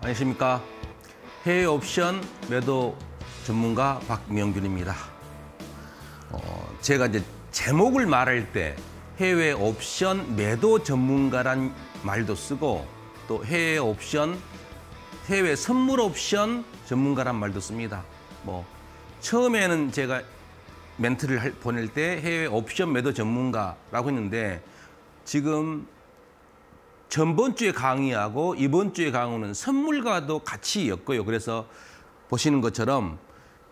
안녕하십니까. 해외 옵션 매도 전문가 박명균입니다. 어, 제가 이제 제목을 말할 때 해외 옵션 매도 전문가란 말도 쓰고 또 해외 옵션, 해외 선물 옵션 전문가란 말도 씁니다. 뭐 처음에는 제가 멘트를 보낼 때 해외 옵션 매도 전문가라고 했는데 지금 전번 주에 강의하고 이번 주에 강의는 선물과도 같이 였고요. 그래서 보시는 것처럼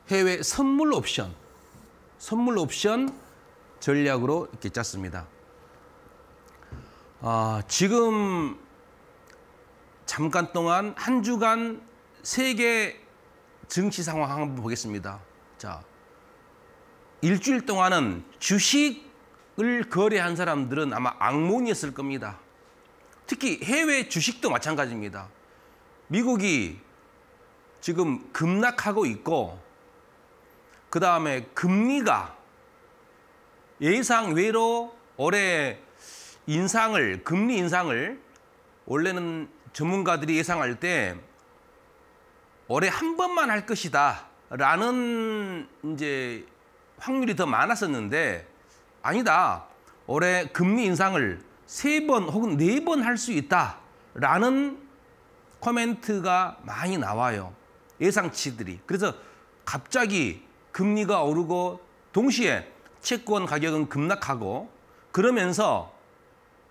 해외 선물 옵션, 선물 옵션 전략으로 이렇게 짰습니다. 아, 지금 잠깐 동안 한 주간 세계 증시 상황 한번 보겠습니다. 자, 일주일 동안은 주식을 거래한 사람들은 아마 악몽이었을 겁니다. 특히 해외 주식도 마찬가지입니다. 미국이 지금 급락하고 있고 그 다음에 금리가 예상 외로 올해 인상을 금리 인상을 원래는 전문가들이 예상할 때 올해 한 번만 할 것이다 라는 이제 확률이 더 많았었는데 아니다 올해 금리 인상을 세번 혹은 네 번 할 수 있다라는 코멘트가 많이 나와요. 예상치들이. 그래서 갑자기 금리가 오르고 동시에 채권 가격은 급락하고 그러면서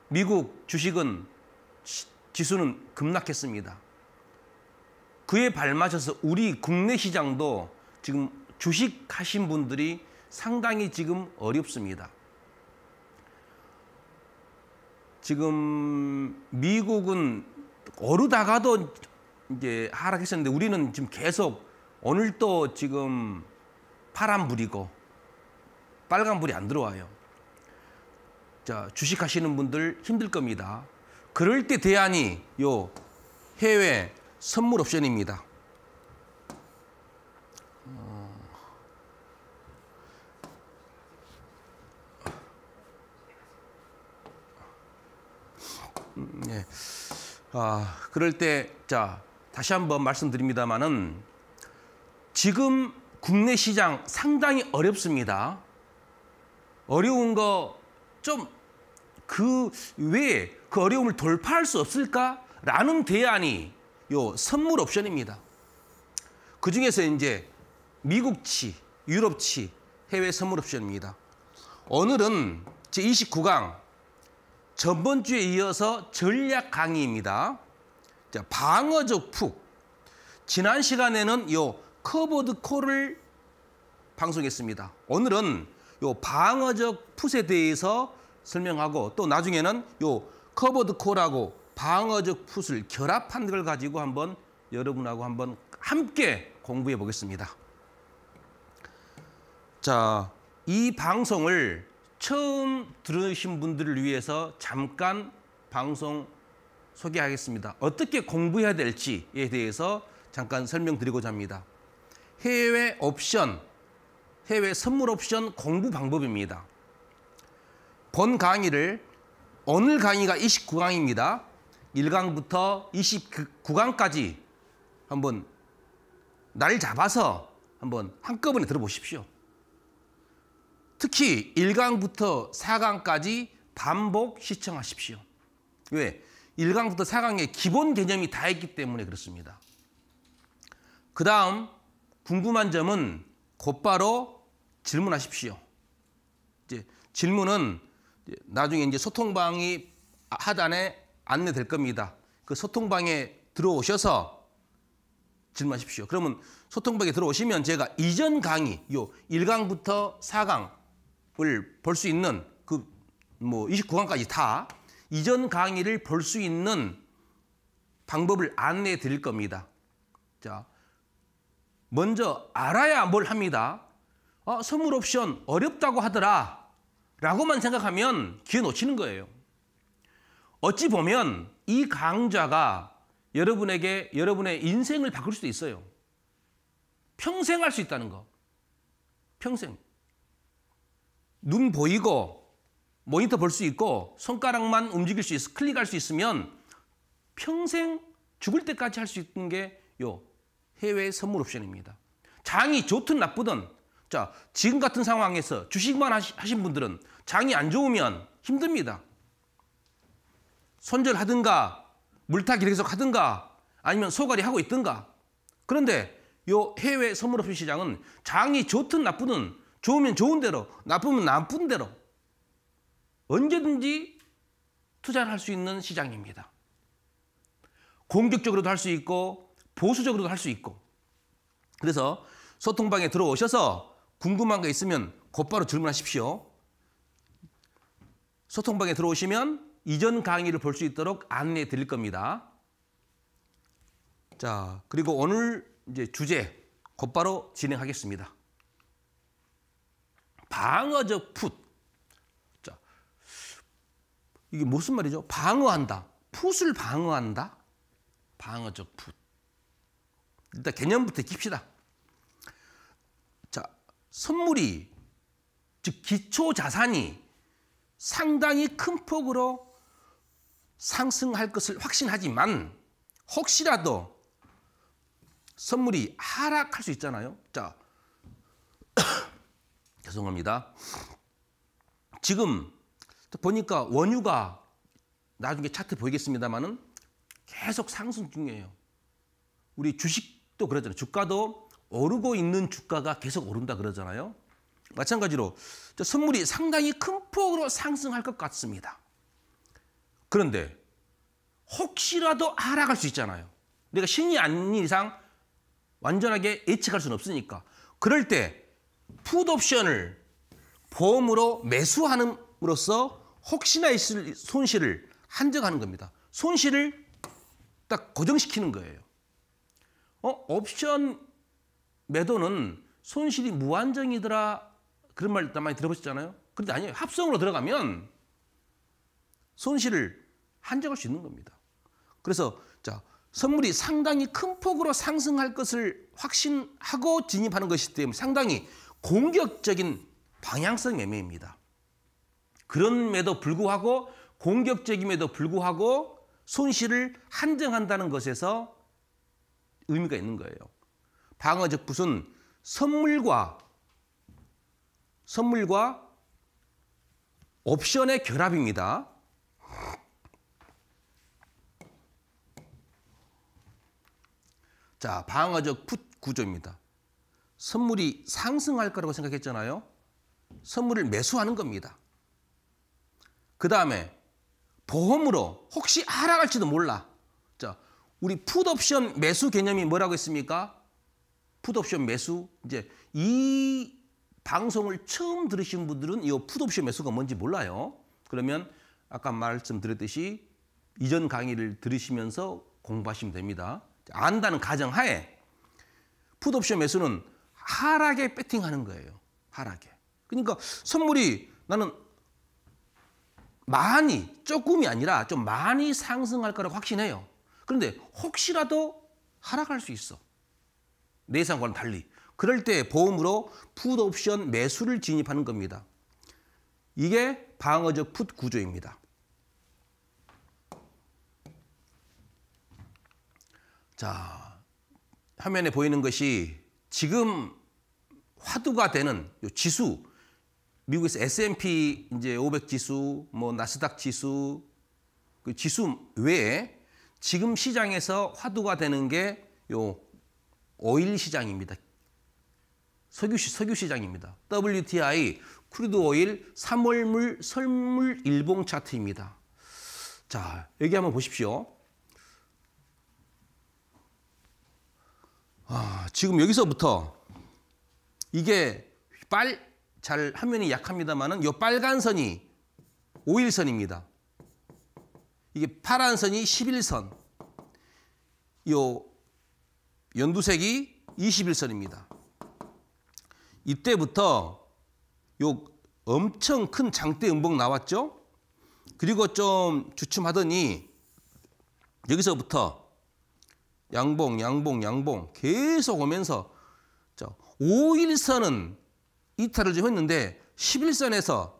미국 주식은 지수는 급락했습니다. 그에 발맞춰서 우리 국내 시장도 지금 주식 하신 분들이 상당히 지금 어렵습니다. 지금 미국은 오르다가도 이제 하락했었는데 우리는 지금 계속 오늘도 지금 파란 불이고 빨간 불이 안 들어와요. 자, 주식 하시는 분들 힘들 겁니다. 그럴 때 대안이 요 해외 선물 옵션입니다. 예. 아, 그럴 때, 자, 다시 한번 말씀드립니다만은 지금 국내 시장 상당히 어렵습니다. 어려운 거 좀 그 외에 그 어려움을 돌파할 수 없을까라는 대안이 요 선물 옵션입니다. 그 중에서 이제 미국치, 유럽치, 해외 선물 옵션입니다. 오늘은 제29강 전번 주에 이어서 전략 강의입니다. 자, 방어적 푹. 지난 시간에는 요 커버드 콜을 방송했습니다. 오늘은 요 방어적 풋에 대해서 설명하고 또 나중에는 요 커버드 콜하고 방어적 풋을 결합한 걸 가지고 한번 여러분하고 한번 함께 공부해 보겠습니다. 자, 이 방송을 처음 들으신 분들을 위해서 잠깐 방송 소개하겠습니다. 어떻게 공부해야 될지에 대해서 잠깐 설명드리고자 합니다. 해외 옵션, 해외 선물 옵션 공부 방법입니다. 본 강의를 오늘 강의가 29강입니다. 1강부터 29강까지 한번 날 잡아서 한번 한꺼번에 들어보십시오. 특히 1강부터 4강까지 반복 시청하십시오. 왜? 1강부터 4강의 기본 개념이 다 있기 때문에 그렇습니다. 그 다음 궁금한 점은 곧바로 질문하십시오. 이제 질문은 나중에 이제 소통방이 하단에 안내될 겁니다. 그 소통방에 들어오셔서 질문하십시오. 그러면 소통방에 들어오시면 제가 이전 강의 요 1강부터 4강 을볼수 있는 그 뭐 29강까지 다 이전 강의를 볼 수 있는 방법을 안내해 드릴 겁니다. 자, 먼저 알아야 뭘 합니다. 어, 선물 옵션 어렵다고 하더라 라고만 생각하면 기회 놓치는 거예요. 어찌 보면 이 강좌가 여러분에게 여러분의 인생을 바꿀 수도 있어요. 평생 할 수 있다는 거. 평생. 눈 보이고 모니터 볼 수 있고 손가락만 움직일 수 있어 클릭할 수 있으면 평생 죽을 때까지 할 수 있는 게 요 해외 선물 옵션입니다. 장이 좋든 나쁘든 자 지금 같은 상황에서 주식만 하신 분들은 장이 안 좋으면 힘듭니다. 손절하든가 물타기를 계속 하든가 아니면 소갈이 하고 있든가 그런데 요 해외 선물 옵션 시장은 장이 좋든 나쁘든 좋으면 좋은 대로, 나쁘면 나쁜 대로 언제든지 투자를 할 수 있는 시장입니다. 공격적으로도 할 수 있고 보수적으로도 할 수 있고 그래서 소통방에 들어오셔서 궁금한 거 있으면 곧바로 질문하십시오. 소통방에 들어오시면 이전 강의를 볼 수 있도록 안내해 드릴 겁니다. 자, 그리고 오늘 이제 주제 곧바로 진행하겠습니다. 방어적 풋. 자, 이게 무슨 말이죠? 방어한다. 풋을 방어한다. 방어적 풋. 일단 개념부터 깁시다. 자, 선물이 즉 기초 자산이 상당히 큰 폭으로 상승할 것을 확신하지만 혹시라도 선물이 하락할 수 있잖아요. 자, 죄송합니다. 지금 보니까 원유가 나중에 차트 보이겠습니다만은 계속 상승 중이에요. 우리 주식도 그러잖아요. 주가도 오르고 있는 주가가 계속 오른다 그러잖아요. 마찬가지로 선물이 상당히 큰 폭으로 상승할 것 같습니다. 그런데 혹시라도 하락할 수 있잖아요. 내가 그러니까 신이 아닌 이상 완전하게 예측할 수는 없으니까. 그럴 때 푸드옵션을 보험으로 매수함으로써 혹시나 있을 손실을 한정하는 겁니다. 손실을 딱 고정시키는 거예요. 어, 옵션 매도는 손실이 무한정이더라 그런 말 많이 들어보셨잖아요. 그런데 아니에요. 합성으로 들어가면 손실을 한정할 수 있는 겁니다. 그래서 자 선물이 상당히 큰 폭으로 상승할 것을 확신하고 진입하는 것이기 때문에 상당히 공격적인 방향성 매매입니다. 그럼에도 불구하고 공격적임에도 불구하고 손실을 한정한다는 것에서 의미가 있는 거예요. 방어적 붓은 선물과 선물과 옵션의 결합입니다. 자, 방어적 풋 구조입니다. 선물이 상승할 거라고 생각했잖아요. 선물을 매수하는 겁니다. 그 다음에 보험으로 혹시 하락할지도 몰라. 자, 우리 풋옵션 매수 개념이 뭐라고 했습니까? 풋옵션 매수. 이제 이 방송을 처음 들으신 분들은 이 풋옵션 매수가 뭔지 몰라요. 그러면 아까 말씀드렸듯이 이전 강의를 들으시면서 공부하시면 됩니다. 안다는 가정하에 풋옵션 매수는 하락에 배팅하는 거예요. 하락에. 그러니까 선물이 나는 많이 조금이 아니라 좀 많이 상승할 거라고 확신해요. 그런데 혹시라도 하락할 수 있어. 내 예상과는 달리. 그럴 때 보험으로 풋옵션 매수를 진입하는 겁니다. 이게 방어적 풋 구조입니다. 자, 화면에 보이는 것이 지금 화두가 되는 지수 미국에서 S&P 이제 500 지수, 뭐 나스닥 지수 그 지수 외에 지금 시장에서 화두가 되는 게 요 오일 시장입니다. 석유 시 석유 시장입니다. WTI 크루드 오일 3월물 설물 일봉 차트입니다. 자, 여기 한번 보십시오. 아, 지금 여기서부터 이게 빨, 잘 화면이 약합니다만은 이 빨간 선이 5일선입니다. 이게 파란 선이 11선. 요 연두색이 21선입니다. 이때부터 요 엄청 큰 장대 음봉 나왔죠? 그리고 좀 주춤하더니 여기서부터 양봉, 양봉, 양봉 계속 오면서 5일선은 이탈을 좀 했는데 11선에서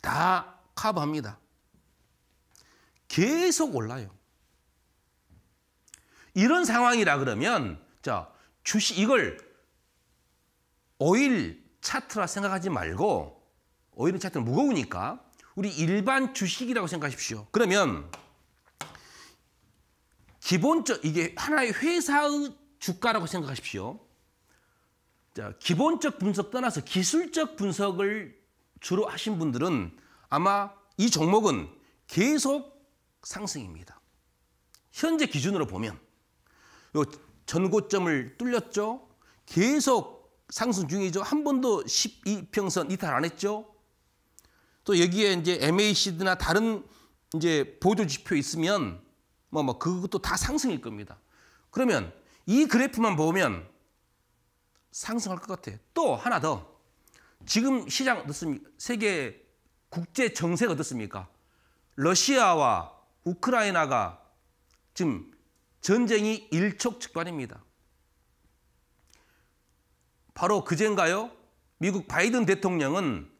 다 커버합니다. 계속 올라요. 이런 상황이라 그러면 자 주식 이걸 5일 차트라 생각하지 말고 5일 차트는 무거우니까 우리 일반 주식이라고 생각하십시오. 그러면 기본적 이게 하나의 회사의 주가라고 생각하십시오. 자, 기본적 분석 떠나서 기술적 분석을 주로 하신 분들은 아마 이 종목은 계속 상승입니다. 현재 기준으로 보면 요 전고점을 뚫렸죠. 계속 상승 중이죠. 한 번도 12평선 이탈 안 했죠. 또 여기에 이제 MACD나 다른 이제 보조 지표 있으면 뭐, 뭐, 그것도 다 상승일 겁니다. 그러면 이 그래프만 보면 상승할 것 같아. 또 하나 더. 지금 시장 어떻습니까? 세계 국제 정세가 어떻습니까? 러시아와 우크라이나가 지금 전쟁이 일촉즉발입니다. 바로 그젠가요? 미국 바이든 대통령은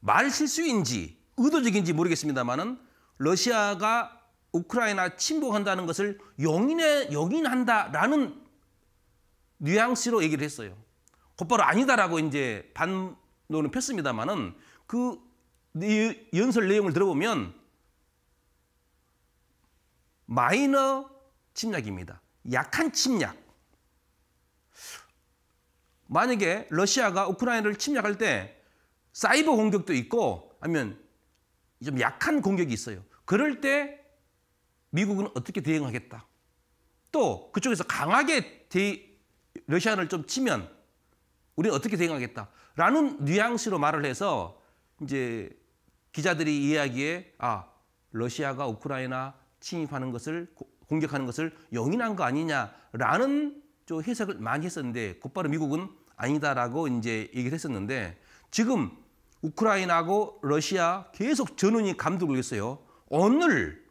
말실수인지 의도적인지 모르겠습니다만은 러시아가 우크라이나 침복한다는 것을 용인해 용인한다라는 뉘앙스로 얘기를 했어요. 곧바로 아니다라고 이제 반론을 폈습니다만은 그 연설 내용을 들어보면 마이너 침략입니다. 약한 침략. 만약에 러시아가 우크라이나를 침략할 때 사이버 공격도 있고 아니면 좀 약한 공격이 있어요. 그럴 때 미국은 어떻게 대응하겠다. 또 그쪽에서 강하게 대, 러시아를 좀 치면 우리는 어떻게 대응하겠다. 라는 뉘앙스로 말을 해서 이제 기자들이 이해하기에 아, 러시아가 우크라이나 침입하는 것을 공격하는 것을 용인한 거 아니냐라는 좀 해석을 많이 했었는데 곧바로 미국은 아니다라고 이제 얘기를 했었는데 지금 우크라이나하고 러시아 계속 전운이 감독을 했어요. 오늘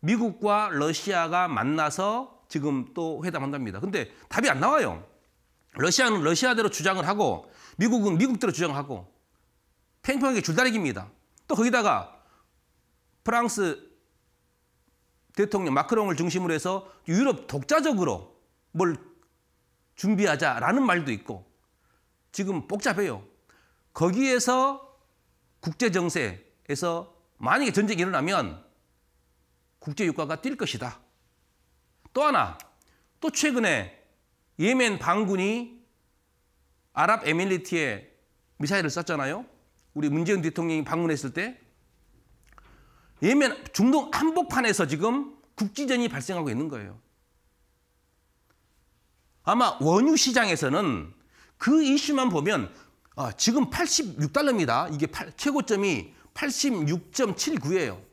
미국과 러시아가 만나서 지금 또 회담한답니다. 근데 답이 안 나와요. 러시아는 러시아대로 주장을 하고 미국은 미국대로 주장하고 팽팽하게 줄다리기입니다. 또 거기다가 프랑스 대통령 마크롱을 중심으로 해서 유럽 독자적으로 뭘 준비하자라는 말도 있고 지금 복잡해요. 거기에서 국제 정세에서 만약에 전쟁이 일어나면 국제 유가가 뛸 것이다. 또 하나, 또 최근에 예멘 반군이 아랍에밀리트에 미사일을 쐈잖아요. 우리 문재인 대통령이 방문했을 때 예멘 중동 한복판에서 지금 국지전이 발생하고 있는 거예요. 아마 원유 시장에서는 그 이슈만 보면 아, 지금 86달러입니다. 이게 8, 최고점이 86.79예요.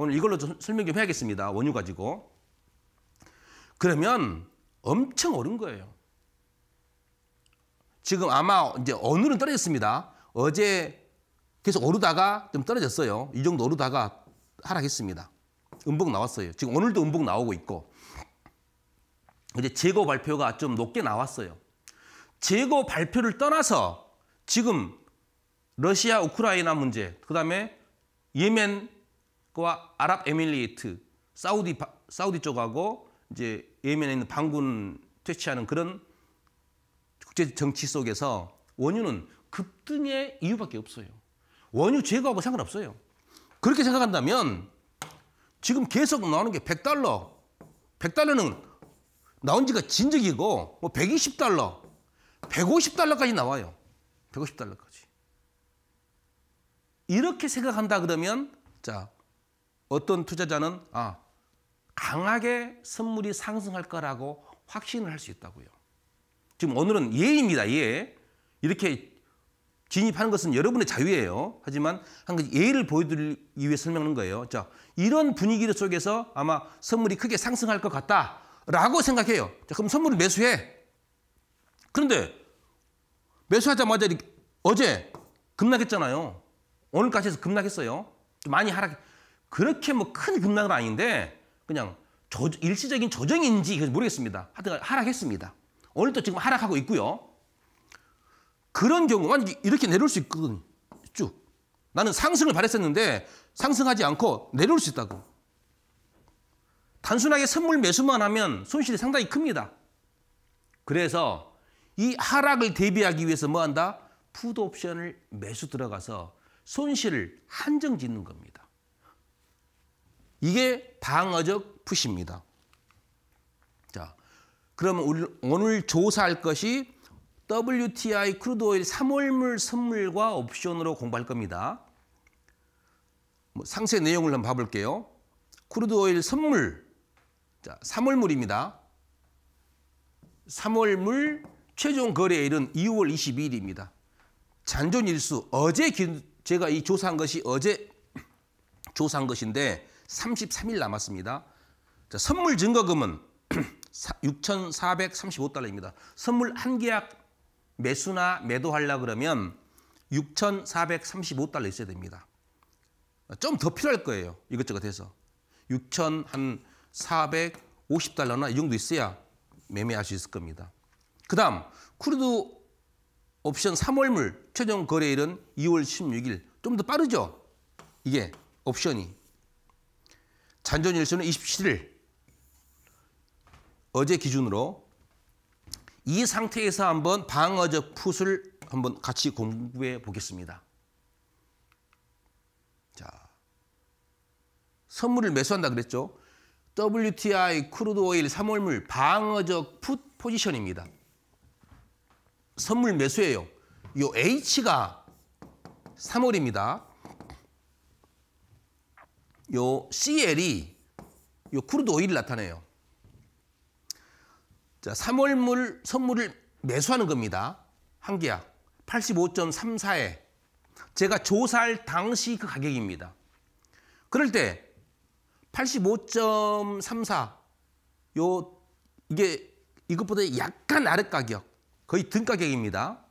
오늘 이걸로 좀 설명 좀 해야겠습니다. 원유 가지고. 그러면 엄청 오른 거예요. 지금 아마 이제 오늘은 떨어졌습니다. 어제 계속 오르다가 좀 떨어졌어요. 이 정도 오르다가 하락했습니다. 음봉 나왔어요. 지금 오늘도 음봉 나오고 있고. 이제 재고 발표가 좀 높게 나왔어요. 재고 발표를 떠나서 지금 러시아 우크라이나 문제, 그다음에 예멘 그와 아랍에밀리에이트 사우디 사우디 쪽하고 이제 예멘에 있는 반군 퇴치하는 그런 국제 정치 속에서 원유는 급등의 이유밖에 없어요. 원유 제거하고 상관없어요. 그렇게 생각한다면 지금 계속 나오는 게 100달러, 100달러는 나온 지가 진적이고 뭐 120달러, 150달러까지 나와요. 150달러까지. 이렇게 생각한다 그러면 자 어떤 투자자는 아, 강하게 선물이 상승할 거라고 확신을 할 수 있다고요. 지금 오늘은 예입니다. 예. 이렇게 진입하는 것은 여러분의 자유예요. 하지만 한 가지 예를 보여드리기 위해 설명하는 거예요. 자, 이런 분위기 속에서 아마 선물이 크게 상승할 것 같다라고 생각해요. 자, 그럼 선물을 매수해. 그런데 매수하자마자 어제 급락했잖아요. 오늘까지 해서 급락했어요. 많이 하락 그렇게 뭐 큰 급락은 아닌데 그냥 저, 일시적인 조정인지 모르겠습니다. 하여튼 하락했습니다. 오늘도 지금 하락하고 있고요. 그런 경우만 이렇게 내려올 수 있거든. 쭉. 나는 상승을 바랬었는데 상승하지 않고 내려올 수 있다고. 단순하게 선물 매수만 하면 손실이 상당히 큽니다. 그래서 이 하락을 대비하기 위해서 뭐 한다? 푸드 옵션을 매수 들어가서 손실을 한정 짓는 겁니다. 이게 방어적 푸시입니다. 자, 그러면 우리 오늘 조사할 것이 WTI 크루드 오일 3월물 선물과 옵션으로 공부할 겁니다. 뭐 상세 내용을 한번 봐볼게요. 크루드 오일 선물, 자, 3월물입니다. 3월물 최종 거래일은 2월 22일입니다. 잔존일수, 어제 기, 제가 이 조사한 것이 어제 조사한 것인데 33일 남았습니다. 자, 선물 증거금은 6,435달러입니다. 선물 한 계약 매수나 매도하려 그러면 6,435달러 있어야 됩니다. 좀 더 필요할 거예요. 이것저것 해서. 6,450달러나 이 정도 있어야 매매할 수 있을 겁니다. 그 다음 쿠르드 옵션 3월물 최종 거래일은 2월 16일. 좀 더 빠르죠? 이게 옵션이. 잔존 일수는 27일 어제 기준으로 이 상태에서 한번 방어적 풋을 한번 같이 공부해 보겠습니다. 자, 선물을 매수한다 그랬죠. WTI 크루드 오일 3월물 방어적 풋 포지션입니다. 선물 매수예요. 이 H가 3월입니다. 요 CL이 요크루드 오일을 나타내요. 자, 3월물 선물을 매수하는 겁니다. 한 계약 85.34에 제가 조사할 당시 그 가격입니다. 그럴 때 85.34, 요, 이게 이것보다 약간 아래 가격, 거의 등 가격입니다.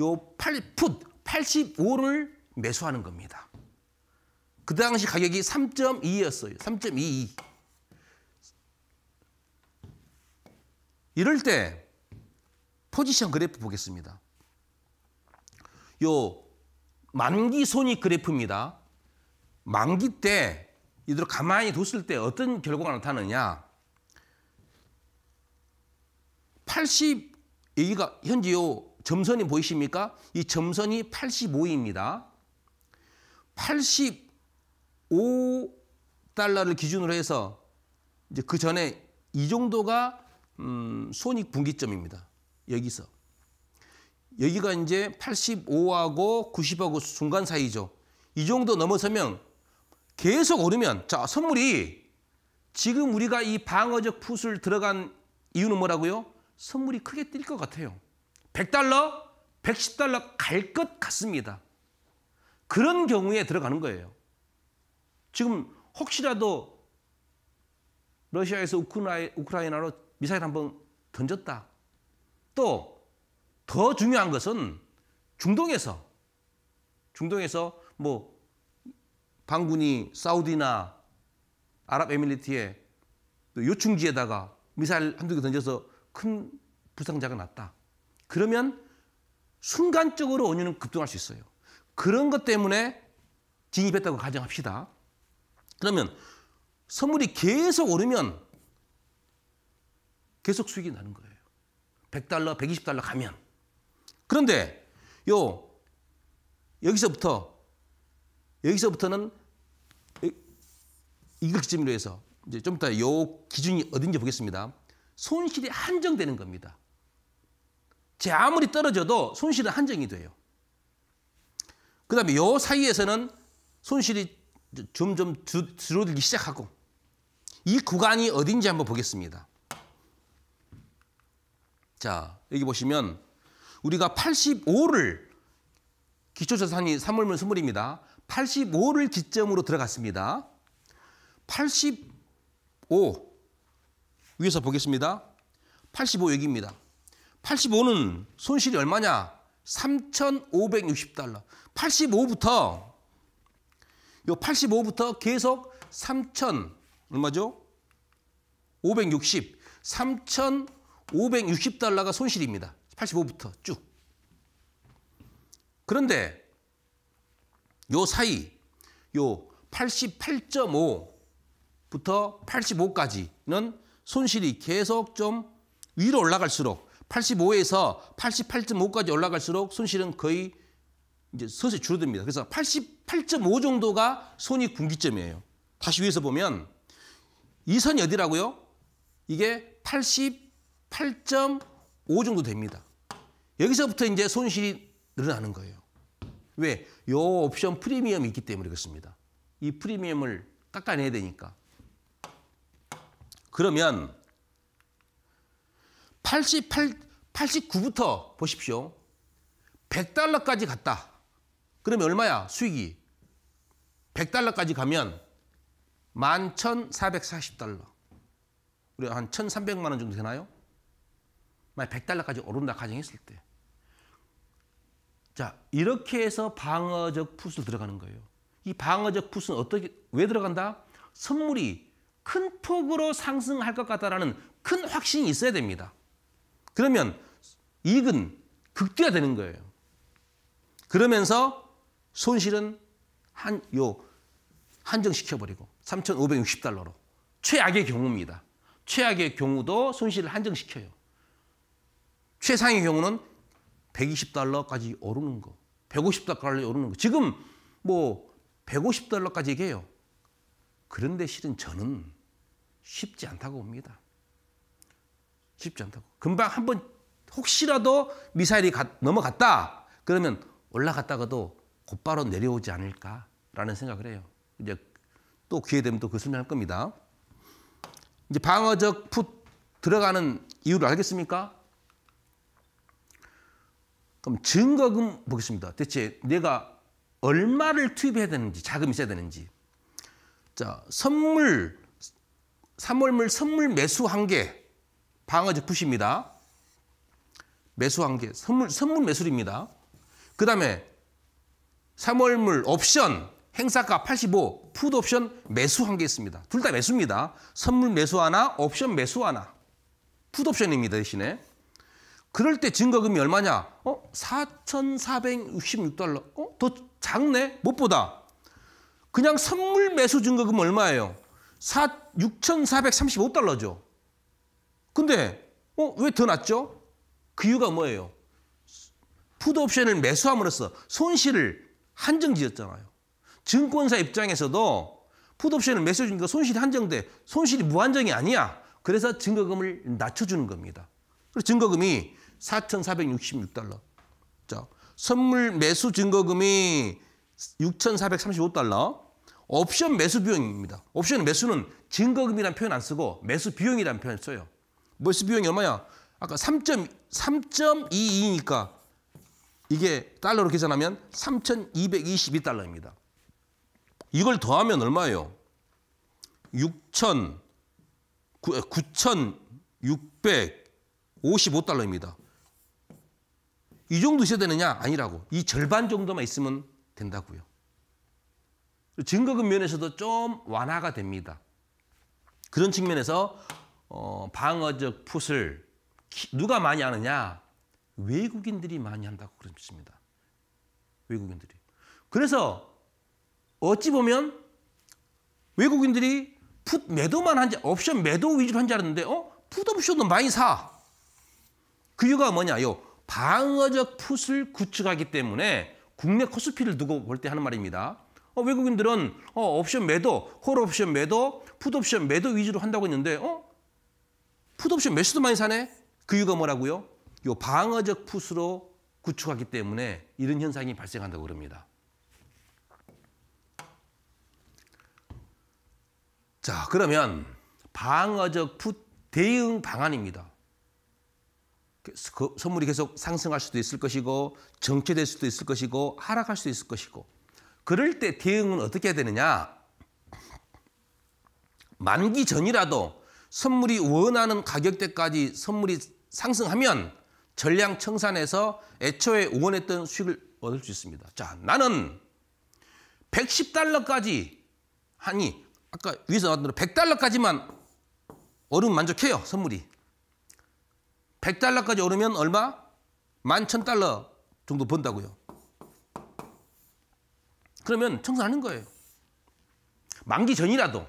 요 8풋, 85를 매수하는 겁니다. 그 당시 가격이 3.2였어요. 3.22. 이럴 때 포지션 그래프 보겠습니다. 요 만기 손익 그래프입니다. 만기 때 이대로 가만히 뒀을 때 어떤 결과가 나타나느냐. 80 여기가 현재 요 점선이 보이십니까? 이 점선이 85입니다. 80 5달러를 기준으로 해서 이제 그 전에 이 정도가 음, 손익 분기점입니다. 여기서. 여기가 이제 85하고 90하고 중간 사이죠. 이 정도 넘어서면 계속 오르면 자 선물이 지금 우리가 이 방어적 풋을 들어간 이유는 뭐라고요? 선물이 크게 뛸 것 같아요. 100달러, 110달러 갈 것 같습니다. 그런 경우에 들어가는 거예요. 지금 혹시라도 러시아에서 우크라이, 우크라이나로 미사일 한 번 던졌다. 또 더 중요한 것은 중동에서 중동에서 뭐 반군이 사우디나 아랍에미리트의 요충지에다가 미사일 한두 개 던져서 큰 부상자가 났다. 그러면 순간적으로 원유는 급등할 수 있어요. 그런 것 때문에 진입했다고 가정합시다. 그러면 선물이 계속 오르면 계속 수익이 나는 거예요. 100달러, 120달러 가면. 그런데 요 여기서부터 여기서부터는 이걸 기준으로 해서 이제 좀 이따 요 기준이 어딘지 보겠습니다. 손실이 한정되는 겁니다. 제 아무리 떨어져도 손실은 한정이 돼요. 그 다음에 요 사이에서는 손실이 점점 줄어들기 시작하고 이 구간이 어딘지 한번 보겠습니다. 자, 여기 보시면 우리가 85를 기초자산이 3월물 선물입니다. 85를 기점으로 들어갔습니다. 85 위에서 보겠습니다. 85 여기입니다. 85는 손실이 얼마냐? 3,560달러. 85부터 요 85부터 계속 3 0 얼마죠? 560, 3,560달러가 손실입니다. 85부터 쭉. 그런데 요 사이 요 88.5부터 85까지는 손실이 계속 좀 위로 올라갈수록 85에서 88.5까지 올라갈수록 손실은 거의 이제 서서히 줄어듭니다. 그래서 88.5 정도가 손이 분기점이에요. 다시 위에서 보면 이 선이 어디라고요? 이게 88.5 정도 됩니다. 여기서부터 이제 손실이 늘어나는 거예요. 왜? 요 옵션 프리미엄이 있기 때문에 그렇습니다. 이 프리미엄을 깎아내야 되니까. 그러면 88, 89부터 보십시오. 100달러까지 갔다. 그러면 얼마야? 수익이. 100달러까지 가면 11,440달러. 우리 한 1,300만 원 정도 되나요? 만약 100달러까지 오른다 가정했을 때. 자, 이렇게 해서 방어적 풋을 들어가는 거예요. 이 방어적 풋은 어떻게 왜 들어간다? 선물이 큰 폭으로 상승할 것 같다라는 큰 확신이 있어야 됩니다. 그러면 이익은 극대화되는 거예요. 그러면서 손실은 한, 요, 한정시켜버리고 3,560달러로. 최악의 경우입니다. 최악의 경우도 손실을 한정시켜요. 최상의 경우는 120달러까지 오르는 거. 150달러까지 오르는 거. 지금 뭐 150달러까지 얘기해요. 그런데 실은 저는 쉽지 않다고 봅니다. 쉽지 않다고. 금방 한번 혹시라도 미사일이 가, 넘어갔다. 그러면 올라갔다가도 곧바로 내려오지 않을까라는 생각을 해요. 이제 또 기회 되면 또 그 설명할 겁니다. 이제 방어적 풋 들어가는 이유를 알겠습니까? 그럼 증거금 보겠습니다. 대체 내가 얼마를 투입해야 되는지 자금이 있어야 되는지 자 선물 3월물 선물 매수 한 개 방어적 풋입니다. 매수 한 개 선물 선물 매수입니다. 그 다음에 3월물 옵션 행사가 85, 푸드 옵션 매수 한 개 있습니다. 둘 다 매수입니다. 선물 매수 하나, 옵션 매수 하나. 푸드 옵션입니다, 대신에. 그럴 때 증거금이 얼마냐? 어? 4,466달러. 어? 더 작네? 무엇보다. 그냥 선물 매수 증거금 얼마예요? 4, 6,435달러죠. 근데 어? 왜 더 낮죠? 그 이유가 뭐예요? 푸드 옵션을 매수함으로써 손실을 한정지였잖아요. 증권사 입장에서도 푸드옵션을 매수 주니까 손실이 한정돼. 손실이 무한정이 아니야. 그래서 증거금을 낮춰주는 겁니다. 그래서 증거금이 4,466달러. 자, 선물 매수 증거금이 6,435달러. 옵션 매수 비용입니다. 옵션 매수는 증거금이란 표현 안 쓰고 매수 비용이란 표현 써요. 매수 비용이 얼마야? 아까 3 2 2이니까 이게 달러로 계산하면 3,222달러입니다. 이걸 더하면 얼마예요? 6,000, 9,655달러입니다. 이 정도 있어야 되느냐? 아니라고. 이 절반 정도만 있으면 된다고요. 증거금 면에서도 좀 완화가 됩니다. 그런 측면에서 어, 방어적 풋을 누가 많이 하느냐? 외국인들이 많이 한다고 그렇습니다. 외국인들이. 그래서 어찌 보면 외국인들이 풋 매도만 한지 옵션 매도 위주로 한줄 알았는데 어? 풋 옵션도 많이 사. 그 이유가 뭐냐요? 방어적 풋을 구축하기 때문에 국내 코스피를 두고 볼 때 하는 말입니다. 어, 외국인들은 어, 옵션 매도, 콜 옵션 매도, 풋 옵션 매도 위주로 한다고 했는데 어? 풋 옵션 매수도 많이 사네? 그 이유가 뭐라고요? 요 방어적 풋으로 구축하기 때문에 이런 현상이 발생한다고 그럽니다. 자, 그러면 방어적 푸 대응 방안입니다. 그 선물이 계속 상승할 수도 있을 것이고 정체될 수도 있을 것이고 하락할 수도 있을 것이고 그럴 때 대응은 어떻게 해야 되느냐? 만기 전이라도 선물이 원하는 가격대까지 선물이 상승하면 전량 청산해서 애초에 우원했던 수익을 얻을 수 있습니다. 자, 나는 110달러까지 아니 아까 위에서 나왔던 대로 100달러까지만 오르면 만족해요. 선물이. 100달러까지 오르면 얼마? 11,000달러 정도 번다고요. 그러면 청산하는 거예요. 만기 전이라도.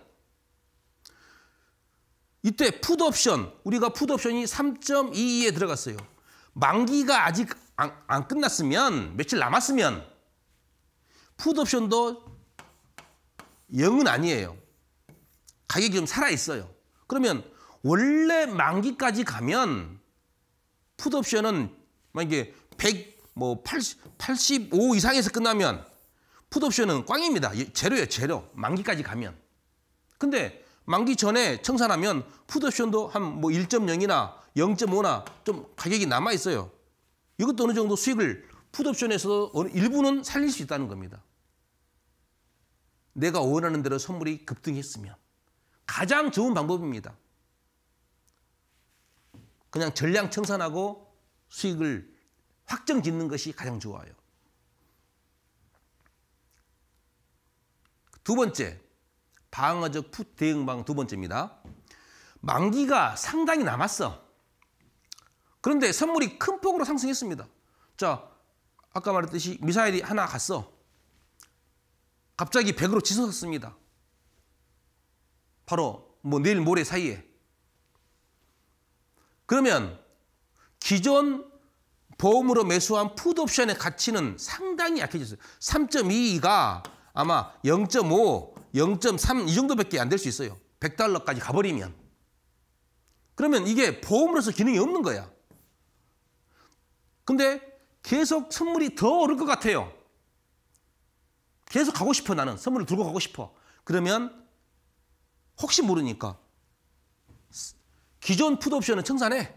이때 푸드옵션, 우리가 푸드옵션이 3.22에 들어갔어요. 만기가 아직 안, 안 끝났으면 며칠 남았으면 푸드옵션도 0은 아니에요. 가격이 좀 살아있어요. 그러면 원래 만기까지 가면 푸드옵션은 만약에 100, 뭐 80, 85 이상에서 끝나면 푸드옵션은 꽝입니다. 제로예요, 제로. 만기까지 가면. 근데 만기 전에 청산하면 푸드옵션도 한 뭐 1.0이나 0.5나 좀 가격이 남아 있어요. 이것도 어느 정도 수익을 푸드옵션에서 어 일부는 살릴 수 있다는 겁니다. 내가 원하는 대로 선물이 급등했으면 가장 좋은 방법입니다. 그냥 전량 청산하고 수익을 확정 짓는 것이 가장 좋아요. 두 번째, 방어적 대응방 두 번째입니다. 만기가 상당히 남았어. 그런데 선물이 큰 폭으로 상승했습니다. 자, 아까 말했듯이 미사일이 하나 갔어. 갑자기 100으로 치솟았습니다. 바로 뭐 내일 모레 사이에. 그러면 기존 보험으로 매수한 푸드옵션의 가치는 상당히 약해졌어요. 3.22가 아마 0.5, 0.3이 정도밖에 안 될 수 있어요. 100달러까지 가버리면. 그러면 이게 보험으로서 기능이 없는 거야. 근데 계속 선물이 더 오를 것 같아요. 계속 가고 싶어 나는. 선물을 들고 가고 싶어. 그러면 혹시 모르니까 기존 푸드옵션을 청산해.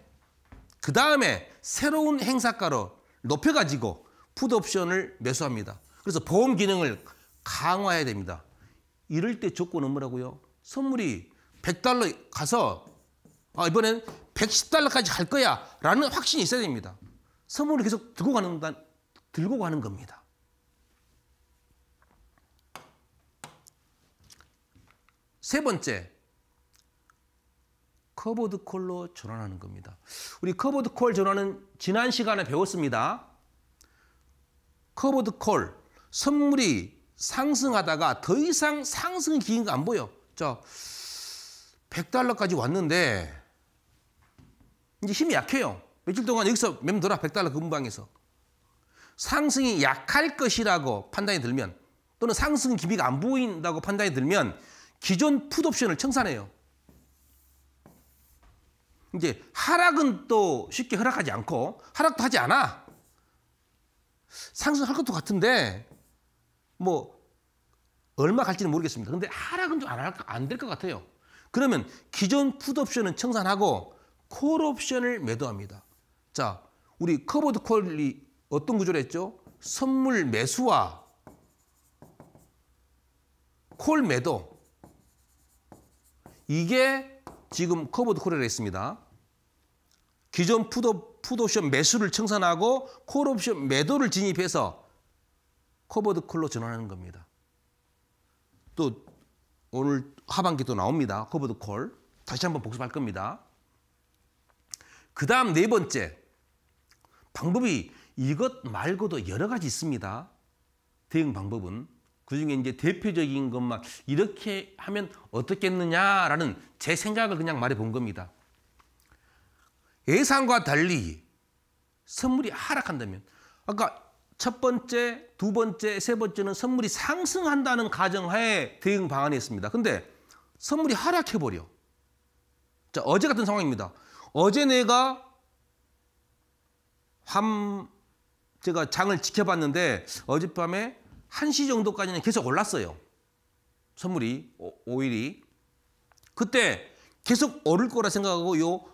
그 다음에 새로운 행사가로 높여가지고 푸드옵션을 매수합니다. 그래서 보험 기능을 강화해야 됩니다. 이럴 때 조건은 뭐라고요? 선물이 100달러 가서 아, 이번엔 110달러까지 갈 거야 라는 확신이 있어야 됩니다. 선물을 계속 들고 가는, 들고 가는 겁니다. 세 번째, 커버드 콜로 전환하는 겁니다. 우리 커버드 콜 전환은 지난 시간에 배웠습니다. 커버드 콜, 선물이 상승하다가 더 이상 상승 기인가 안 보여. 자, 100달러까지 왔는데 이제 힘이 약해요. 며칠 동안 여기서 맴돌아 100달러 금방에서 상승이 약할 것이라고 판단이 들면 또는 상승 기미가 안 보인다고 판단이 들면 기존 풋옵션을 청산해요. 이제 하락은 또 쉽게 허락하지 않고 하락도 하지 않아. 상승할 것도 같은데 뭐 얼마 갈지는 모르겠습니다. 근데 하락은 좀 안 될 것 같아요. 그러면 기존 푸드옵션은 청산하고 콜옵션을 매도합니다. 자, 우리 커버드 콜이 어떤 구조를 했죠? 선물 매수와 콜 매도. 이게 지금 커버드 콜을 했습니다. 기존 푸드옵션 매수를 청산하고 콜옵션 매도를 진입해서 커버드 콜로 전환하는 겁니다. 또 오늘 하반기 또 나옵니다. 커버드 콜. 다시 한번 복습할 겁니다. 그 다음 네 번째 방법이 이것 말고도 여러 가지 있습니다. 대응 방법은. 그중에 이제 대표적인 것만 이렇게 하면 어떻겠느냐라는 제 생각을 그냥 말해 본 겁니다. 예상과 달리 선물이 하락한다면 아까 첫 번째, 두 번째, 세 번째는 선물이 상승한다는 가정하에 대응 방안이 있습니다. 근데 선물이 하락해버려. 자, 어제 같은 상황입니다. 어제 내가 함, 제가 장을 지켜봤는데 어젯밤에 1시 정도까지는 계속 올랐어요. 선물이, 오, 일이 그때 계속 오를 거라 생각하고 요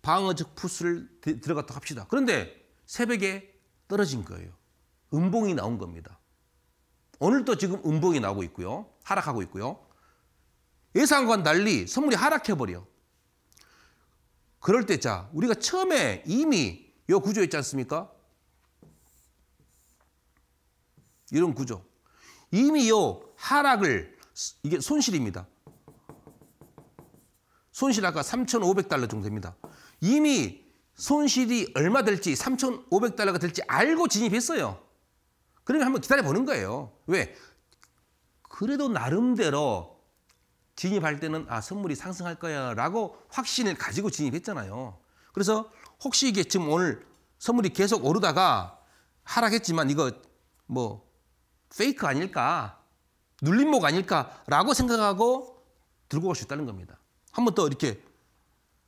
방어적 푸스를 들어갔다 합시다. 그런데 새벽에 떨어진 거예요. 음봉이 나온 겁니다. 오늘도 지금 음봉이 나오고 있고요. 하락하고 있고요. 예상과 달리 선물이 하락해버려. 그럴 때 자, 우리가 처음에 이미 이 구조 있지 않습니까? 이런 구조. 이미 이 하락을, 이게 손실입니다. 손실 아까 3,500달러 정도 됩니다. 이미 손실이 얼마 될지 3,500달러가 될지 알고 진입했어요. 그러면 한번 기다려보는 거예요. 왜? 그래도 나름대로 진입할 때는 아 선물이 상승할 거야 라고 확신을 가지고 진입했잖아요. 그래서 혹시 이게 지금 오늘 선물이 계속 오르다가 하락했지만 이거 뭐 페이크 아닐까 눌림목 아닐까라고 생각하고 들고 갈 수 있다는 겁니다. 한 번 더 이렇게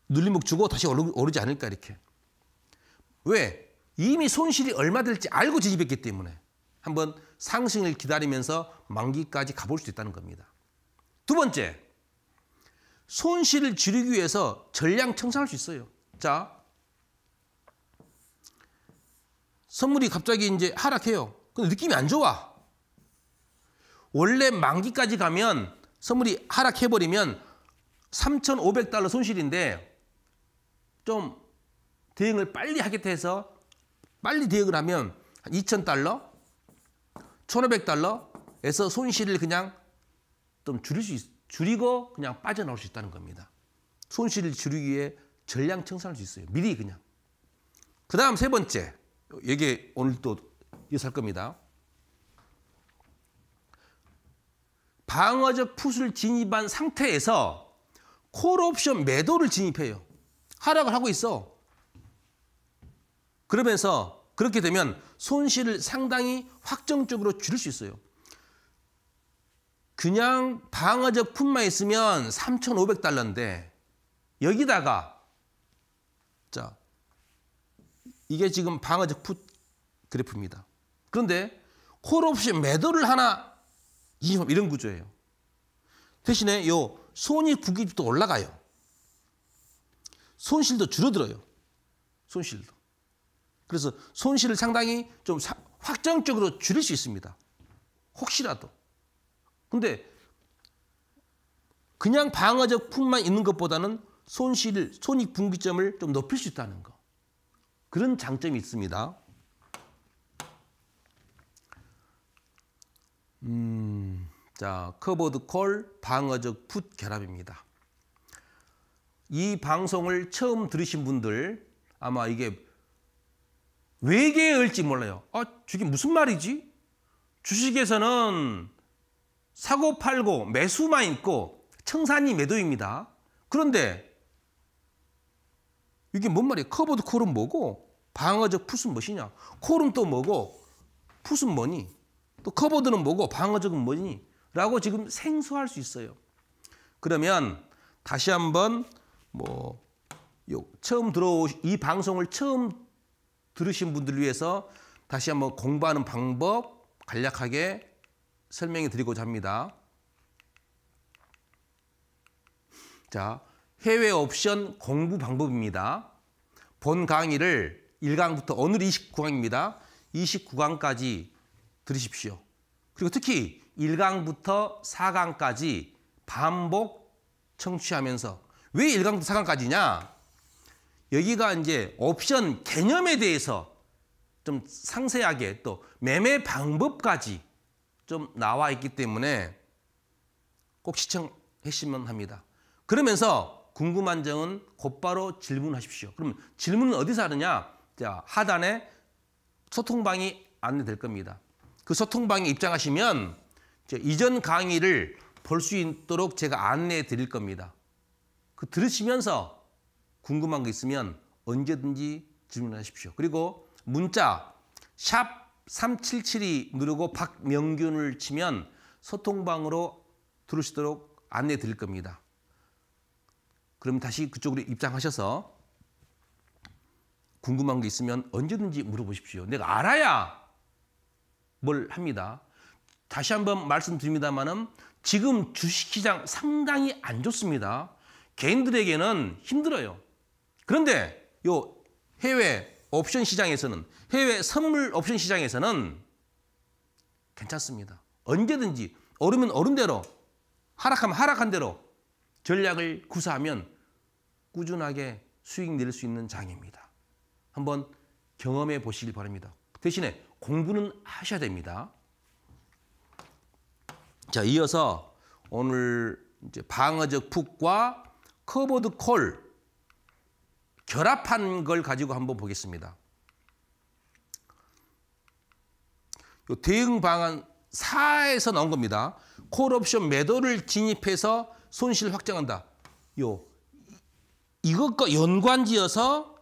눌림목 주고 다시 오르, 오르지 않을까 이렇게. 왜? 이미 손실이 얼마 될지 알고 지집했기 때문에 한번 상승을 기다리면서 만기까지 가볼 수 있다는 겁니다. 두 번째, 손실을 줄이기 위해서 전량 청산할 수 있어요. 자, 선물이 갑자기 이제 하락해요. 근데 느낌이 안 좋아. 원래 만기까지 가면 선물이 하락해버리면 3,500달러 손실인데 좀 대응을 빨리 하겠다 해서 빨리 대응을 하면 한 2,000달러, 1,500달러에서 손실을 그냥 좀 줄일 수 있, 줄이고 그냥 빠져나올 수 있다는 겁니다. 손실을 줄이기 위해 전량 청산할 수 있어요. 미리 그냥. 그 다음 세 번째. 이게 오늘 또 이어서 할 겁니다. 방어적 풋을 진입한 상태에서 콜옵션 매도를 진입해요. 하락을 하고 있어. 그러면서 그렇게 되면 손실을 상당히 확정적으로 줄일 수 있어요. 그냥 방어제품만 있으면 3,500달러인데 여기다가 자 이게 지금 방어적 풋 그래프입니다. 그런데 콜옵션 매도를 하나 이런 구조예요. 대신에 요 손익 부기도 올라가요. 손실도 줄어들어요. 손실도. 그래서 손실을 상당히 좀 확정적으로 줄일 수 있습니다. 혹시라도. 근데 그냥 방어적 품만 있는 것보다는 손실, 손익 분기점을 좀 높일 수 있다는 거. 그런 장점이 있습니다. 음, 자, 커버드 콜 방어적 풋 결합입니다. 이 방송을 처음 들으신 분들 아마 이게 외계에 을지 몰라요. 아, 저게 무슨 말이지? 주식에서는 사고 팔고 매수만 있고 청산이 매도입니다. 그런데 이게 뭔 말이에요? 커버드 콜은 뭐고 방어적 풋은 무엇냐 콜은 또 뭐고 풋은 뭐니? 또 커버드는 뭐고 방어적은 뭐니? 라고 지금 생소할 수 있어요. 그러면 다시 한번 뭐 처음 들어오 이 방송을 처음 들으신 분들 을 위해서 다시 한번 공부하는 방법 간략하게 설명해 드리고자 합니다. 자, 해외 옵션 공부 방법입니다. 본 강의를 1강부터 오늘 29강입니다. 29강까지 들으십시오. 그리고 특히 1강부터 4강까지 반복 청취하면서 왜 1강부터 4강까지냐? 여기가 이제 옵션 개념에 대해서 좀 상세하게 또 매매 방법까지 좀 나와 있기 때문에 꼭 시청하시면 합니다. 그러면서 궁금한 점은 곧바로 질문하십시오. 그럼 질문은 어디서 하느냐? 자, 하단에 소통방이 안내될 겁니다. 그 소통방에 입장하시면 이전 강의를 볼 수 있도록 제가 안내해 드릴 겁니다. 그 들으시면서 궁금한 게 있으면 언제든지 질문하십시오. 그리고 문자 샵3772 누르고 박명균을 치면 소통방으로 들으시도록 안내 드릴 겁니다. 그럼 다시 그쪽으로 입장하셔서 궁금한 게 있으면 언제든지 물어보십시오. 내가 알아야 뭘 합니다. 다시 한번 말씀드립니다마는 지금 주식시장 상당히 안 좋습니다. 개인들에게는 힘들어요. 그런데 요 해외 옵션 시장에서는 해외 선물 옵션 시장에서는 괜찮습니다. 언제든지 오르면 오른 대로 하락하면 하락한 대로 전략을 구사하면 꾸준하게 수익 낼 수 있는 장입니다. 한번 경험해 보시길 바랍니다. 대신에 공부는 하셔야 됩니다. 자, 이어서 오늘 이제 방어적 푹과 커버드 콜, 결합한 걸 가지고 한번 보겠습니다. 대응 방안 4에서 나온 겁니다. 콜옵션 매도를 진입해서 손실 확정한다. 요 이것과 연관지어서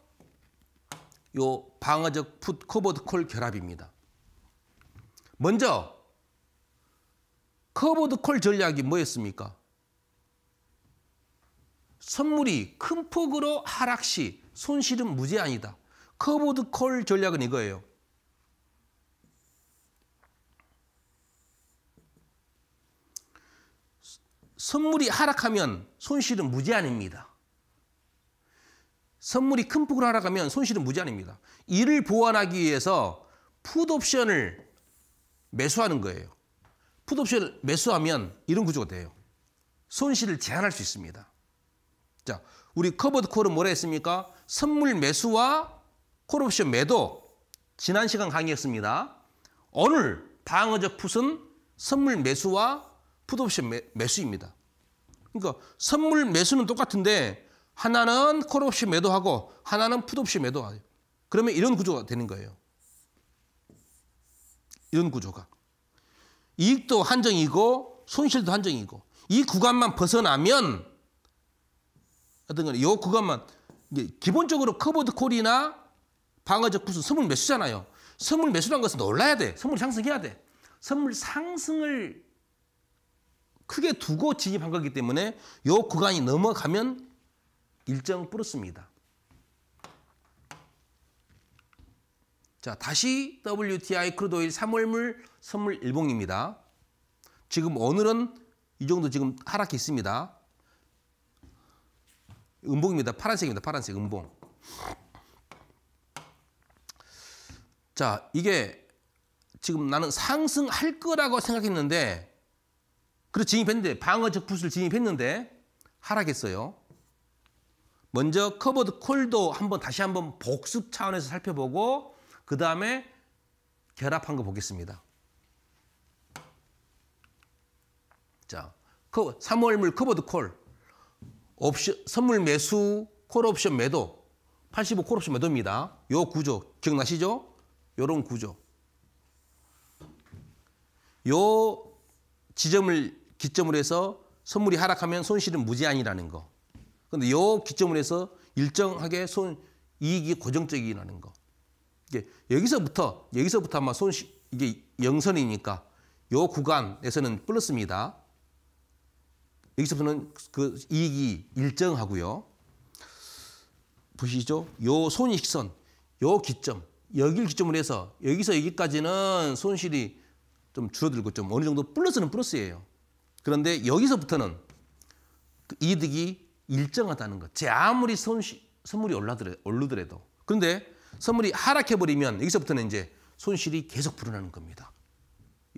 요 방어적 풋 커버드 콜 결합입니다. 먼저 커버드 콜 전략이 뭐였습니까? 선물이 큰 폭으로 하락 시 손실은 무제한이다. 커버드 콜 전략은 이거예요. 선물이 하락하면 손실은 무제한입니다. 선물이 큰 폭으로 하락하면 손실은 무제한입니다. 이를 보완하기 위해서 풋옵션을 매수하는 거예요. 풋옵션을 매수하면 이런 구조가 돼요. 손실을 제한할 수 있습니다. 자, 우리 커버드 콜은 뭐라 했습니까? 선물 매수와 콜옵션 매도 지난 시간 강의했습니다. 오늘 방어적 풋은 선물 매수와 풋옵션 매, 수입니다 그러니까 선물 매수는 똑같은데 하나는 콜옵션 매도하고 하나는 풋옵션 매도하요 그러면 이런 구조가 되는 거예요. 이런 구조가. 이익도 한정이고 손실도 한정이고 이 구간만 벗어나면 하여튼 요 구간만 기본적으로 커버드 콜이나 방어적 부수 선물 매수잖아요. 선물 매수란 것은 올라야 돼. 선물 상승해야 돼. 선물 상승을 크게 두고 진입한 거기 때문에 요 구간이 넘어가면 일정 뿌렸습니다. 자, 다시 WTI 크루드 오일 3월물 선물 일봉입니다. 지금 오늘은 이 정도 지금 하락해 습니다 음봉입니다. 파란색입니다. 파란색 음봉. 자, 이게 지금 나는 상승할 거라고 생각했는데 그래서 진입했는데 방어 적풋을 진입했는데 하락했어요. 먼저 커버드 콜도 한번 다시 한번 복습 차원에서 살펴보고 그 다음에 결합한 거 보겠습니다. 자, 3월물 그 커버드 콜. 옵션, 선물 매수, 콜옵션 매도, 85 콜옵션 매도입니다. 요 구조 기억나시죠? 요런 구조. 요 지점을 기점으로 해서 선물이 하락하면 손실은 무제한이라는 거. 근데 요 기점으로 해서 일정하게 손 이익이 고정적이라는 거. 이게 여기서부터 여기서부터 아마 손실 이게 영선이니까 요 구간에서는 플러스입니다. 여기서부터는 그 이익이 일정하고요. 보시죠. 요 손익선, 요 기점, 여기를 기점으로 해서 여기서 여기까지는 손실이 좀 줄어들고 좀 어느 정도 플러스는 플러스예요. 그런데 여기서부터는 그 이득이 일정하다는 것. 제 아무리 손실, 선물이 올라더라도 그런데 선물이 하락해버리면 여기서부터는 이제 손실이 계속 불어나는 겁니다.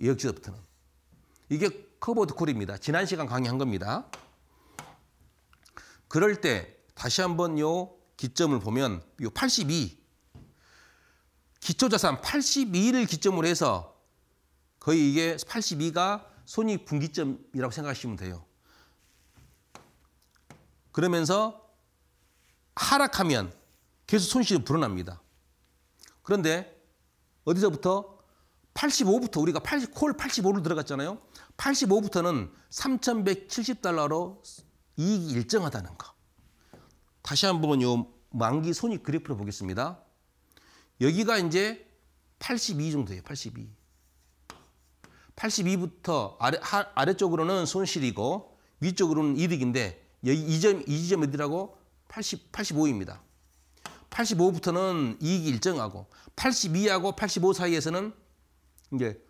여기서부터는. 이게 커버드 쿨입니다. 지난 시간 강의한 겁니다. 그럴 때 다시 한번 요 기점을 보면 요 82, 기초자산 82를 기점으로 해서 거의 이게 82가 손익분기점이라고 생각하시면 돼요. 그러면서 하락하면 계속 손실이 불어납니다. 그런데 어디서부터 85부터 우리가 80, 콜 85로 들어갔잖아요. 85부터는 3,170달러로 이익이 일정하다는 거. 다시 한번 요 만기 손익 그래프를 보겠습니다. 여기가 이제 82 정도 예요 82. 82부터 아래, 하, 아래쪽으로는 손실이고 위쪽으로는 이득인데 여기 이점 이점 지 어디라고? 80, 85입니다. 85부터는 이익이 일정하고 82하고 85 사이에서는 이제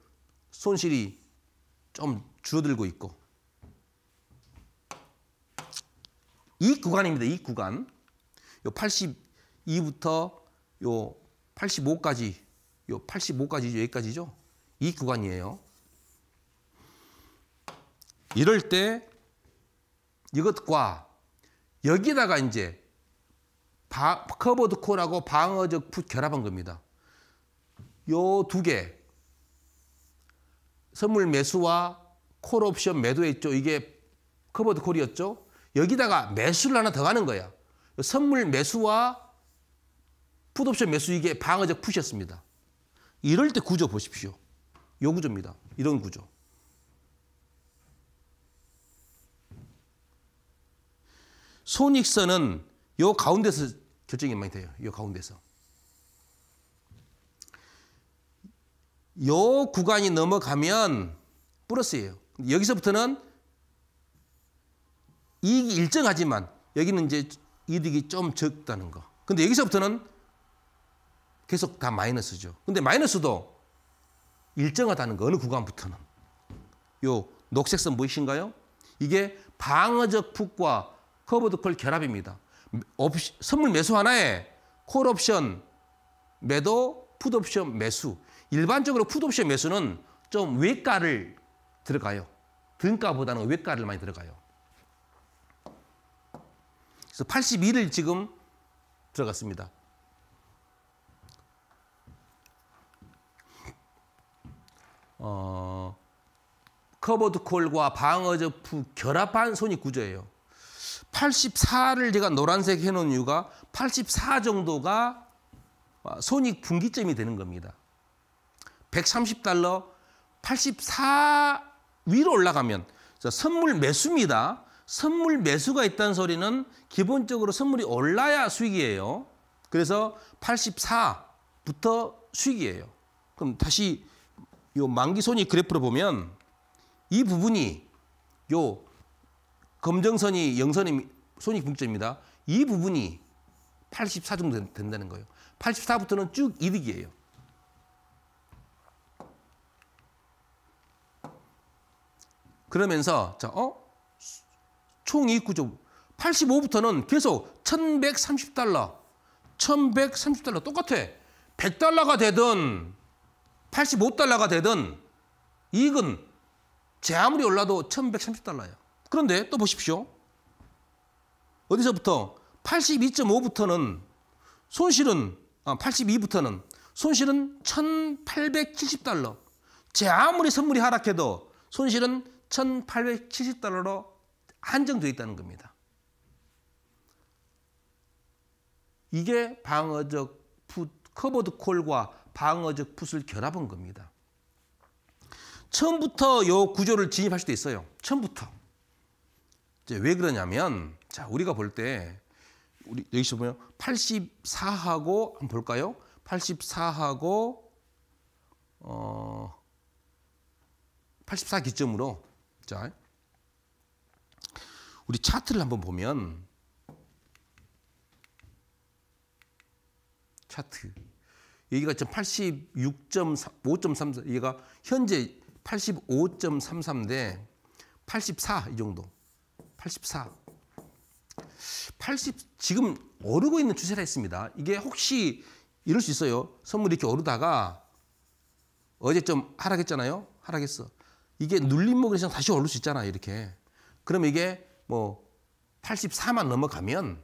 손실이 좀 줄어들고 있고 이 구간입니다. 이 구간 요 82부터 요 85까지 요 85까지 여기까지죠. 이 구간이에요. 이럴 때 이것과 여기다가 이제 커버드 코라고 방어적 풋 결합한 겁니다. 요 두 개. 선물 매수와 콜옵션 매도했죠. 이게 커버드 콜이었죠. 여기다가 매수를 하나 더 가는 거야. 선물 매수와 풋옵션 매수 이게 방어적 푸시였습니다. 이럴 때 구조 보십시오. 요 구조입니다. 이런 구조. 손익선은 요 가운데서 결정이 많이 돼요. 요 가운데서. 요 구간이 넘어가면 플러스예요. 여기서부터는 이익이 일정하지만 여기는 이제 이득이 좀 적다는 거. 근데 여기서부터는 계속 다 마이너스죠. 근데 마이너스도 일정하다는 거 어느 구간부터는. 요 녹색선 보이신가요? 이게 방어적 풋과 커버드콜 결합입니다. 옵시, 선물 매수 하나에 콜옵션 매도, 풋옵션 매수 일반적으로 푸드옵션매수는좀 외가를 들어가요. 등가보다는 외가를 많이 들어가요. 그래서 82를 지금 들어갔습니다. 어, 커버드 콜과 방어저프 결합한 손익 구조예요. 84를 제가 노란색 해놓은 이유가 84 정도가 어, 손익 분기점이 되는 겁니다. 130달러 84 위로 올라가면 선물 매수입니다. 선물 매수가 있다는 소리는 기본적으로 선물이 올라야 수익이에요. 그래서 84부터 수익이에요. 그럼 다시 요 만기 손익 그래프로 보면 이 부분이 요 검정선이 영선의 손익 분점입니다이 부분이 84 정도 된다는 거예요. 84부터는 쭉 이득이에요. 그러면서 자, 어? 총 이익 구조 85부터는 계속 1130달러, 1130달러 똑같아. 100달러가 되든 85달러가 되든 이익은 제 아무리 올라도 1 1 3 0달러야 그런데 또 보십시오. 어디서부터 82.5부터는 손실은 아, 82부터는 손실은 1870달러. 제 아무리 선물이 하락해도 손실은 1,870달러로 한정되어 있다는 겁니다. 이게 방어적 풋, 커버드 콜과 방어적 풋을 결합한 겁니다. 처음부터 요 구조를 진입할 수도 있어요. 처음부터. 이제 왜 그러냐면, 자, 우리가 볼 때, 우리 여기서 보면 84하고, 한번 볼까요? 84하고, 어, 84 기점으로 자, 우리 차트를 한번 보면 차트 여기가 지금 86.5.34기가 현재 85.33대 84 이 정도 84 80 지금 오르고 있는 추세라 했습니다. 이게 혹시 이럴 수 있어요. 선물이 이렇게 오르다가 어제 좀 하락했잖아요. 하락했어. 이게 눌림목이 있 다시 오를 수 있잖아, 이렇게. 그럼 이게 뭐 84만 넘어가면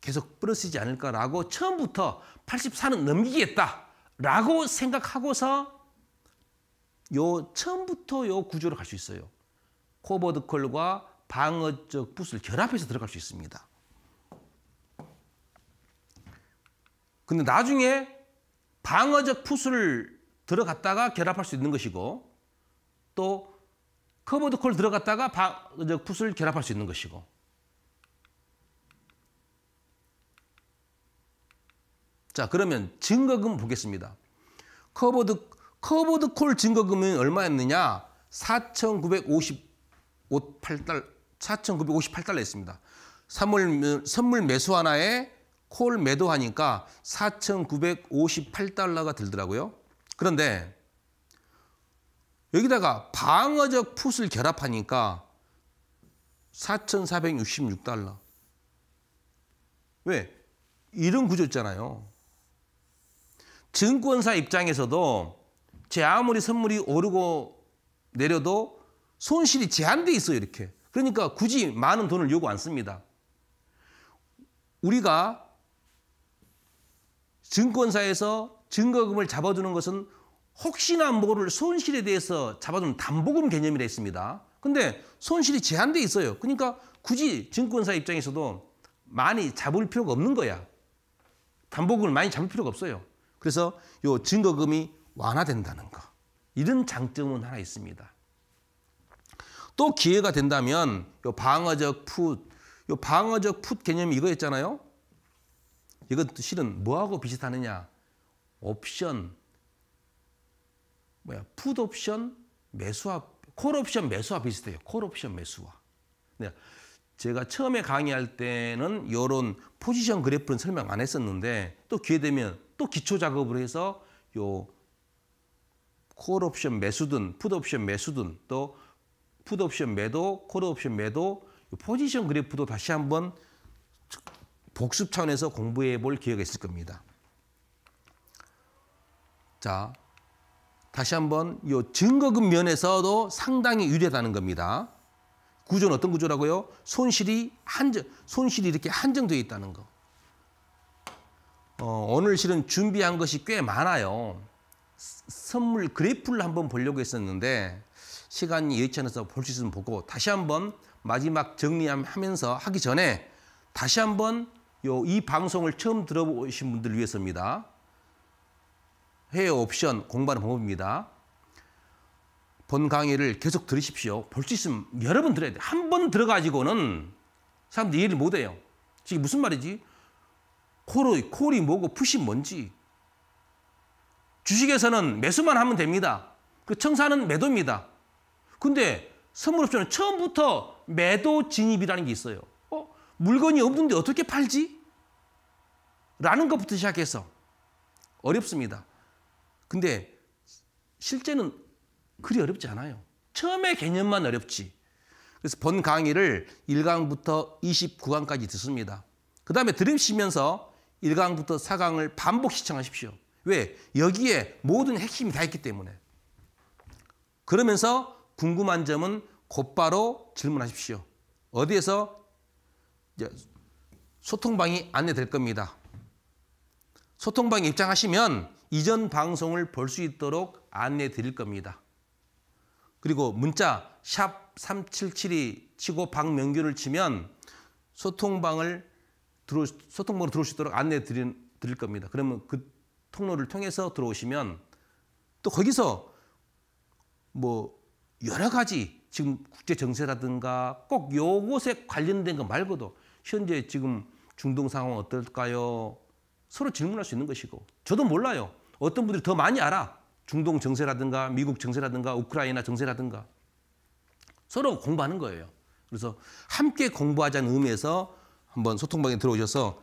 계속 부러지지 않을까라고 처음부터 84는 넘기겠다라고 생각하고서 요 처음부터 요 구조로 갈 수 있어요. 코버드 컬과 방어적 붓을 결합해서 들어갈 수 있습니다. 근데 나중에 방어적 푸스 들어갔다가 결합할 수 있는 것이고 또 커버드 콜 들어갔다가 바, 풋을 결합할 수 있는 것이고 자 그러면 증거금 보겠습니다. 커버드 커버드 콜 증거금은 얼마였느냐? 4,958달러 4,958달러였습니다. 선물, 선물 매수 하나에 콜 매도하니까 4,958달러가 들더라고요. 그런데 여기다가 방어적 풋을 결합하니까 4,466달러. 왜? 이런 구조잖아요 증권사 입장에서도 제 아무리 선물이 오르고 내려도 손실이 제한돼 있어요, 이렇게. 그러니까 굳이 많은 돈을 요구 안 씁니다. 우리가 증권사에서 증거금을 잡아두는 것은 혹시나 모를 손실에 대해서 잡아두는 담보금 개념이라 했습니다. 근데 손실이 제한돼 있어요. 그러니까 굳이 증권사 입장에서도 많이 잡을 필요가 없는 거야. 담보금을 많이 잡을 필요가 없어요. 그래서 이 증거금이 완화된다는 거. 이런 장점은 하나 있습니다. 또 기회가 된다면 요 방어적 풋, 요 방어적 풋 개념이 이거였잖아요. 이것도 실은 뭐하고 비슷하느냐? 옵션, 뭐야, 푸드 옵션, 매수와, 콜 옵션 매수와 비슷해요. 콜 옵션 매수와. 네. 제가 처음에 강의할 때는 이런 포지션 그래프는 설명 안 했었는데 또 기회 되면 또 기초 작업을 해서 요 콜 옵션 매수든 푸드 옵션 매수든 또 푸드 옵션 매도, 콜 옵션 매도, 포지션 그래프도 다시 한번 복습 차원에서 공부해 볼 기회가 있을 겁니다. 자, 다시 한번 이 증거금 면에서도 상당히 유리하다는 겁니다. 구조는 어떤 구조라고요? 손실이 한정, 손실이 이렇게 한정되어 있다는 거. 어, 오늘 실은 준비한 것이 꽤 많아요. 선물 그래프를 한번 보려고 했었는데 시간이 여의치 않아서 볼 수 있으면 보고 다시 한번 마지막 정리하면서 하기 전에 다시 한번 요 이 방송을 처음 들어보신 분들 위해서입니다. 해외 옵션 공부하는 방법입니다. 본 강의를 계속 들으십시오. 볼 수 있으면 여러 번 들어야 돼. 한 번 들어가지고는 사람들이 이해를 못 해요. 이게 무슨 말이지? 콜이, 콜이 뭐고 푸시 뭔지. 주식에서는 매수만 하면 됩니다. 그 청사는 매도입니다. 근데 선물옵션은 처음부터 매도 진입이라는 게 있어요. 어? 물건이 없는데 어떻게 팔지? 라는 것부터 시작해서 어렵습니다. 근데 실제는 그리 어렵지 않아요. 처음에 개념만 어렵지. 그래서 본 강의를 1강부터 29강까지 듣습니다. 그 다음에 들으시면서 1강부터 4강을 반복 시청하십시오. 왜? 여기에 모든 핵심이 다 있기 때문에. 그러면서 궁금한 점은 곧바로 질문하십시오. 어디에서 소통방이 안내될 겁니다. 소통방에 입장하시면 이전 방송을 볼 수 있도록 안내 드릴 겁니다. 그리고 문자 3772 치고 박명규를 치면 소통방을 들어 소통방으로 들어올 수 있도록 안내 드릴, 드릴 겁니다. 그러면 그 통로를 통해서 들어오시면 또 거기서 뭐 여러 가지 지금 국제 정세라든가 꼭 요것에 관련된 것 말고도 현재 지금 중동 상황 어떨까요? 서로 질문할 수 있는 것이고 저도 몰라요. 어떤 분들이 더 많이 알아. 중동 정세라든가 미국 정세라든가 우크라이나 정세라든가 서로 공부하는 거예요. 그래서 함께 공부하자는 의미에서 한번 소통방에 들어오셔서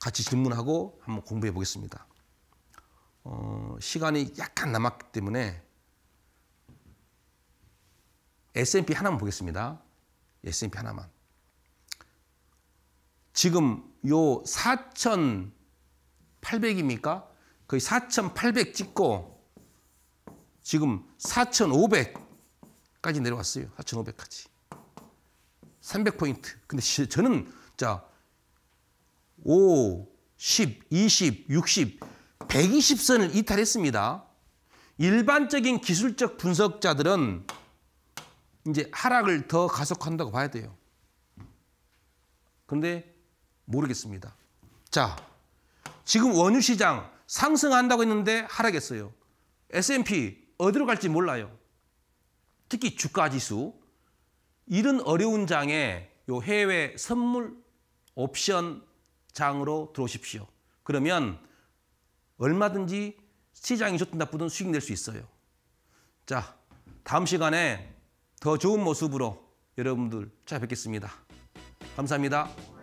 같이 질문하고 한번 공부해 보겠습니다. 어, 시간이 약간 남았기 때문에 S&P 하나만 보겠습니다. S&P 하나만. 지금 요 4,800입니까? 거의 4,800 찍고 지금 4,500까지 내려왔어요. 4,500까지. 300포인트. 근데 저는 자 5, 10, 20, 60, 120선을 이탈했습니다. 일반적인 기술적 분석자들은 이제 하락을 더 가속한다고 봐야 돼요. 그런데 모르겠습니다. 자, 지금 원유시장 상승한다고 했는데 하락했어요. S&P 어디로 갈지 몰라요. 특히 주가 지수 이런 어려운 장에 요 해외 선물 옵션 장으로 들어오십시오. 그러면 얼마든지 시장이 좋든 나쁘든 수익 낼 수 있어요. 자, 다음 시간에 더 좋은 모습으로 여러분들 찾아뵙겠습니다. 감사합니다.